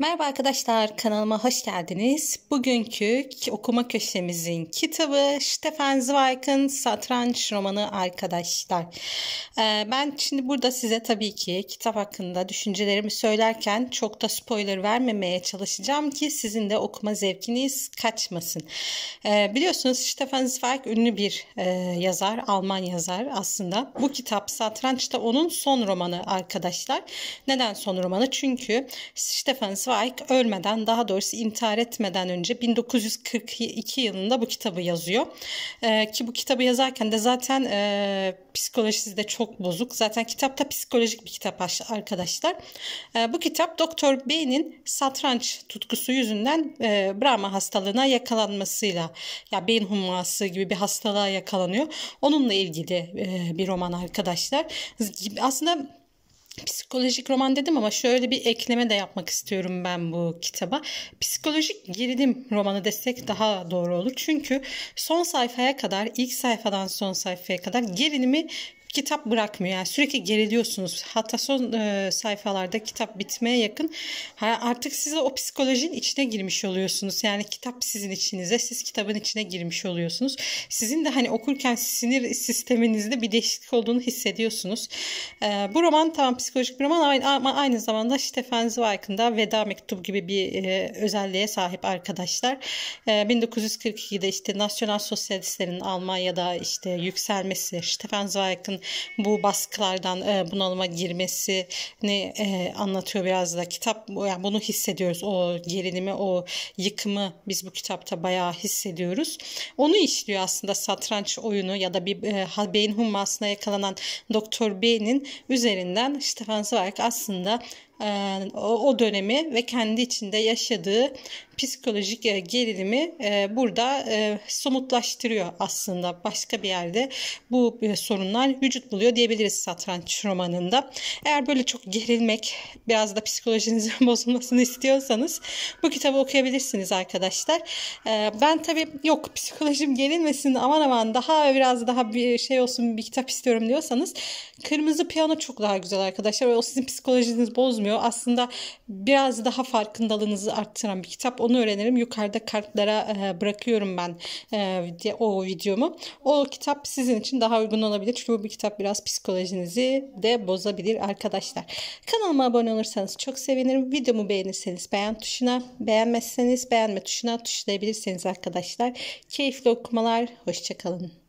Merhaba arkadaşlar kanalıma hoş geldiniz. Bugünkü okuma köşemizin kitabı Stefan Zweig'ın Satranç romanı arkadaşlar. Ee, ben şimdi burada size tabii ki kitap hakkında düşüncelerimi söylerken çok da spoiler vermemeye çalışacağım ki sizin de okuma zevkiniz kaçmasın. Ee, biliyorsunuz Stefan Zweig ünlü bir e, yazar, Alman yazar aslında. Bu kitap Satranç da onun son romanı arkadaşlar. Neden son romanı? Çünkü Stefan Zweig Zweig ölmeden daha doğrusu intihar etmeden önce 1942 yılında bu kitabı yazıyor. E, ki bu kitabı yazarken de zaten e, psikolojisi de çok bozuk. Zaten kitapta psikolojik bir kitap arkadaşlar. E, bu kitap Doktor B'nin satranç tutkusu yüzünden e, Brahma hastalığına yakalanmasıyla ya beyin humması gibi bir hastalığa yakalanıyor. Onunla ilgili e, bir roman arkadaşlar. Aslında psikolojik roman dedim ama şöyle bir ekleme de yapmak istiyorum ben bu kitaba. Psikolojik gerilim romanı desek daha doğru olur. Çünkü son sayfaya kadar, ilk sayfadan son sayfaya kadar gerilimi kitap bırakmıyor. Yani sürekli geriliyorsunuz. Hatta son e, sayfalarda kitap bitmeye yakın artık size o psikolojinin içine girmiş oluyorsunuz. Yani kitap sizin içinize, siz kitabın içine girmiş oluyorsunuz. Sizin de hani okurken sinir sisteminizde bir değişiklik olduğunu hissediyorsunuz. E, bu roman tamam psikolojik bir roman ama aynı zamanda Stefan Zweig'ın da Veda Mektubu gibi bir e, özelliğe sahip arkadaşlar. E, 1942'de işte Nasyonal Sosyalistlerin Almanya'da işte yükselmesi, Stefan Zweig'ın bu baskılardan e, bunalıma girmesini e, anlatıyor biraz da kitap yani bunu hissediyoruz o gerilimi o yıkımı biz bu kitapta bayağı hissediyoruz onu işliyor aslında satranç oyunu ya da bir e, beyin hummasına yakalanan Doktor B'nin üzerinden Stefan Zweig aslında ee, o dönemi ve kendi içinde yaşadığı psikolojik e, gerilimi e, burada e, somutlaştırıyor aslında. Başka bir yerde bu sorunlar vücut buluyor diyebiliriz satranç romanında. Eğer böyle çok gerilmek, biraz da psikolojinizin bozulmasını istiyorsanız bu kitabı okuyabilirsiniz arkadaşlar. Ee, ben tabii yok psikolojim gerilmesin aman aman daha biraz daha bir şey olsun bir kitap istiyorum diyorsanız Kırmızı Piyano çok daha güzel arkadaşlar. O sizin psikolojiniz bozmuyor anlatmıyor. Aslında biraz daha farkındalığınızı arttıran bir kitap. Onu öğrenirim. Yukarıda kartlara e, bırakıyorum ben e, o videomu. O kitap sizin için daha uygun olabilir. Çünkü bu kitap biraz psikolojinizi de bozabilir arkadaşlar. Kanalıma abone olursanız çok sevinirim. Videomu beğenirseniz beğen tuşuna, beğenmezseniz beğenme tuşuna tuşlayabilirsiniz arkadaşlar. Keyifli okumalar, hoşçakalın.